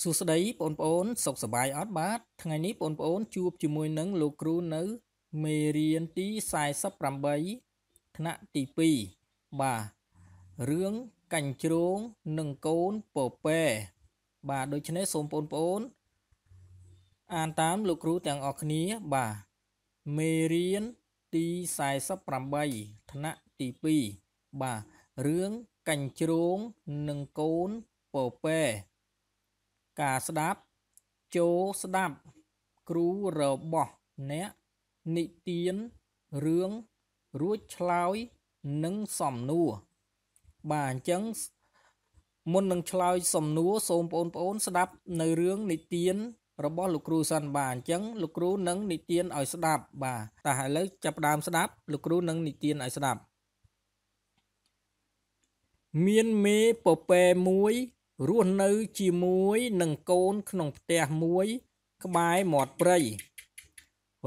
សួស្តីបងប្អូនសុខសប្បាយអត់បាទថ្ងៃនេះបងប្អូន ជួបជាមួយនឹងលោកគ្រូនៅ មេរៀនទី48ថ្នាក់ទី2បាទរឿងកាញ់ជ្រងនិងកូនពពែបាទដូច្នេះសូមបងប្អូន អានតាមលោកគ្រូទាំងអស់គ្នាបាទមេរៀនទី48ថ្នាក់ទី2បាទរឿងកាញ់ជ្រងនិងកូនពពែការស្ដាប់ចូលស្ដាប់គ្រូរបស់អ្នកនិទានរឿងរួចឆ្លើយនិងសំណួរបាទអញ្ចឹងមុននឹងឆ្លើយសំណួរសូមបងប្អូន ស្ដាប់នៅរឿងនិទានរបស់លោកគ្រូសិនបាទអញ្ចឹងលោកគ្រូនឹងនិទានឲ្យស្ដាប់បាទតែឥឡូវចាប់ផ្ដើមស្ដាប់លោកគ្រូនឹងនិទានឲ្យស្ដាប់មានមេពពែមួយរស់នៅជាមួយនឹងកូនក្នុងផ្ទះមួយ ក្បែរមាត់ព្រៃ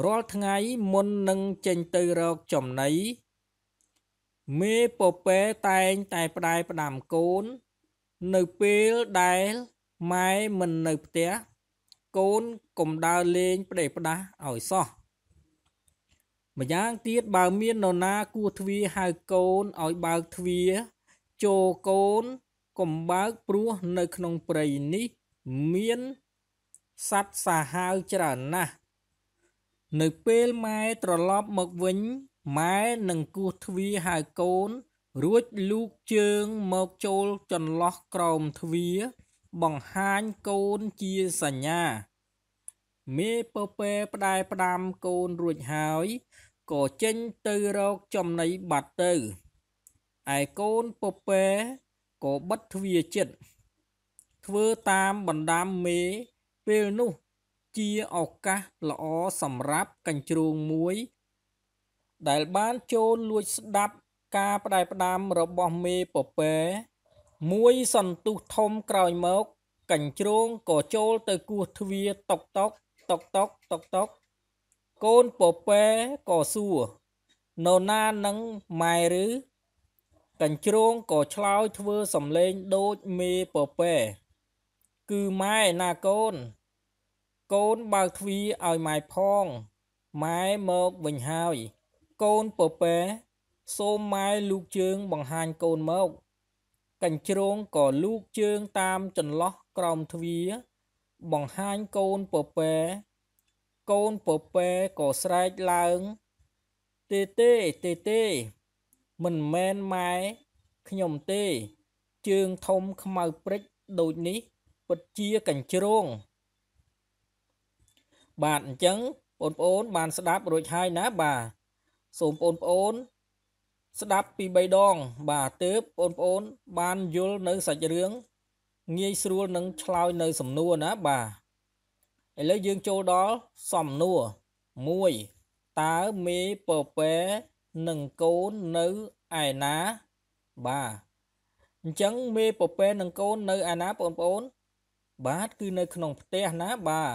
រាល់ថ្ងៃមុននឹងចេញទៅរកចំណី មេពពែតែងតែផ្ដាយផ្ដាំកូន នៅពេលដែលម៉ែមិននៅផ្ទះកូនកុំដើរលេងផ្ដេសផ្ដាសឲ្យសោះម្យ៉ាងទៀតបើមាននរណាគោះទ្វារហៅកូនឲ្យបើកទ្វារចូលកូនកំបើកព្រោះនៅក្នុងព្រៃនេះមានសត្វសាហាវច្រើនណាស់នៅពេលម៉ែត្រឡប់មកវិញម៉ែនឹងគោះទ្វារហៅកូន រួចលូកជើងមកចូលចន្លោះក្រោមទ្វារបង្ហាញកូនជាសញ្ញាមេពពែផ្ដែផ្ដាំកូនរួចហើយក៏ចេញទៅរកចំណីបាត់ទៅឯកូនពពែក៏បិទទ្វារចិត្តធ្វើតាមបណ្ដាមេពេលនោះ ជាឱកាសល្អសម្រាប់កញ្ជ្រោងមួយ ដែលបានចូលលួចស្ដាប់ការផ្ដាយផ្ដាំរបស់មេពពែមួយសន្ទុះធំក្រោយមកកញ្ជ្រោងក៏ចូលទៅគោះទ្វារតុកតុកតុកតុកតុកតុកកូនពពែក៏សួរនរណានឹងម៉ែឬកញ្ជ្រោងក៏ឆ្លើយធ្វើសំឡេងដូចមេពពែគឺម៉ែណាកូន កូនបើកទ្វារឲ្យម៉ែផងម៉ែមកវិញហើយ កូនពពែសូមម៉ែលូកជើងបង្ហាញកូនមកកញ្ជ្រោងក៏លូកជើងតាមចន្លោះក្រោមទ្វារបង្ហាញកូនពពែកូនពពែក៏ស្រែកឡើងទេទេទេទេមិនមែនម៉ែខ្ញុំទេ ជើងធំខ្មៅព្រិចដូចនេះពិតជាកញ្ជ្រងបាទអញ្ចឹងបងប្អូនបានស្ដាប់រួចហើយណាបាទសូមបងប្អូន ស្ដាប់ពី3ដង បាទទើបបងប្អូន បានយល់នៅសាច់រឿងងាយស្រួលនឹងឆ្លើយនៅសំណួរណាបាទឥឡូវយើងចូលដល់សំណួរ1តើមេពពែនិងកូននៅឯណាបាទអញ្ចឹងមេពពែនិងកូននៅឯណាបងប្អូន បាទគឺនៅក្នុងផ្ទះណាបាទ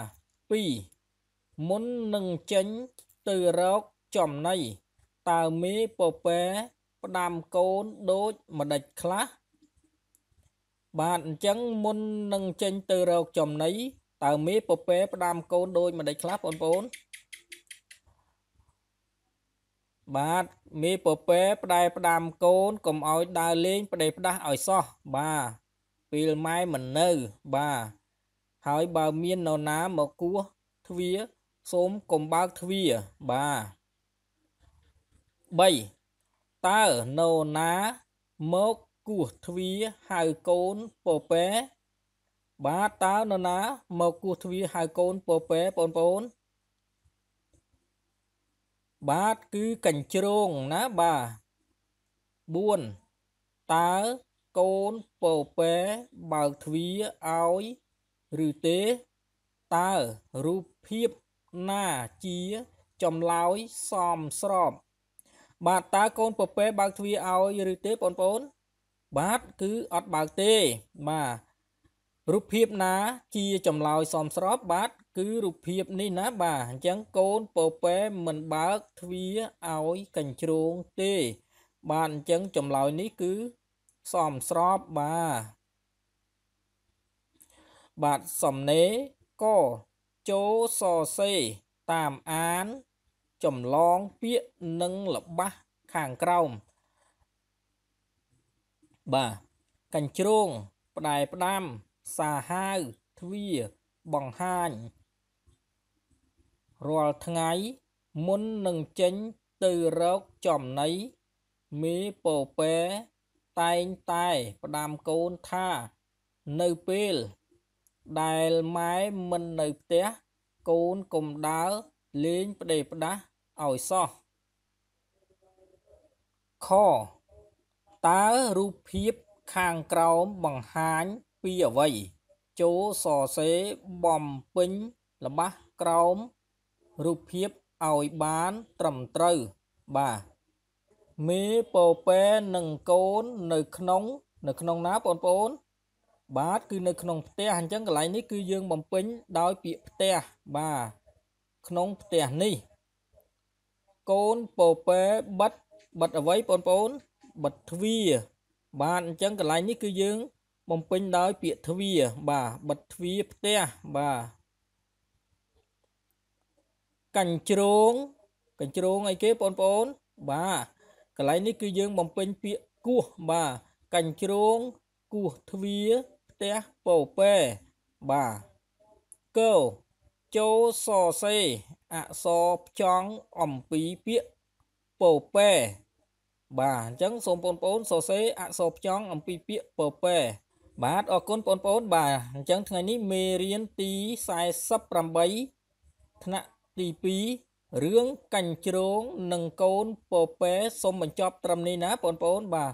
2មុននឹងចេញទៅរកចំណីតើមេពពែផ្ដាំកូនដូចម្ដេចខ្លះបាទអញ្ចឹងមុននឹងចេញទៅរកចំណីតើមេពពែផ្ដាំកូនដូចម្ដេចខ្លះបងប្អូនបាទមេពពែផ្ដែផ្ដាំកូនកុំឲ្យដើរលេងផ្ដេផ្ដាស់ឲ្យសោះបាទពេលម៉ែមិននៅបាទហើយបើមាននរណា មកគោះទ្វារសូមកុំបើកទ្វារបាទ3តើនរណាមកគោះទ្វារហៅកូនពពែបាទតើនរណាមកគោះទ្វារហៅកូនពពែបងប្អូនបាទគឺកញ្ជ្រងណាបាទ4តើកូនពពែបើកទ្វារឲ្យ ឬទេ តើរូបភាពណាជាចំឡើយសមស្របបាទតើកូនពពែបើកទ្វារឲ្យឬទេបងប្អូនបាទគឺអត់បើកទេបាទរូបភាពណាជាចំឡើយសមស្របបាទគឺរូបភាពនេះណាបាទអញ្ចឹងកូនពពែមិនបើកទ្វារឲ្យកញ្ជ្រោងទេ បាទអញ្ចឹងចម្លើយនេះគឺសមស្របបាទបាទសំណេរកចូលសសេ តាមអាន ចំឡងពាក្យនិងលបះខាងក្រោមបាទកញ្ជ្រោងផ្ដែផ្ដាំ សាហាវទ្វាបង្ហាញរាល់ថ្ងៃ មុននឹងចេញទៅរកចំណីមេពពែតែងតែផ្ដាំកូនថា នៅពេលដែលម៉ែមិននៅផ្ទះកូនកុំដើរលេងផ្ដេផ្ដាស់ឲ្យសោះខ តើរូបភាពខាងក្រោមបង្ហាញពីអ្វីចូលសរសេរបំពេញល្បះក្រោមរូបភាពឲ្យបាន ត្រឹមត្រូវបាទមេពពែនិងកូន នៅ ក្នុង នៅ ក្នុងណាបងប្អូន បាទគឺនៅក្នុងផ្ទះអញ្ចឹងកន្លែងនេះគឺយើងបំពេញដោយពាក្យផ្ទះបាទក្នុងផ្ទះនេះ កូនពពែបិទបិទអ្វីបងប្អូនបិទទ្វារបាទអញ្ចឹងកន្លែងនេះគឺយើង បំពេញដោយពាក្យទ្វារបាទបិទទ្វារផ្ទះបាទកញ្ជ្រងកញ្ជ្រងអីគេបងប្អូនបាទកន្លែងនេះគឺយើងបំពេញពាក្យគោះបាទកញ្ជ្រងគោះទ្វាផ្ទះពោពេបាទកោចូលសរសេរអក្សរផ្ចង់អំពីពាក្យពោពេបាទអញ្ចឹងសូមបងប្អូនសរសេរអក្សរផ្ចង់អំពីពាក្យពពែបាទអរគុណបងប្អូនបាទអញ្ចឹងថ្ងៃនេះមេរៀនទី48ថ្នាក់ទី2រឿងកាញ់ជ្រងនិងកូន ពពែសូមបញ្ចប់ត្រឹមនេះណាបងប្អូន បាទ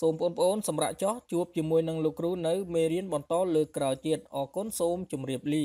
សូមបងប្អូនសម្រាប់ចោះជួបជាមួយនឹងលោកគ្រូនៅមេរៀនបន្តលើកក្រោយទៀតអរគុណសូមជម្រាបលា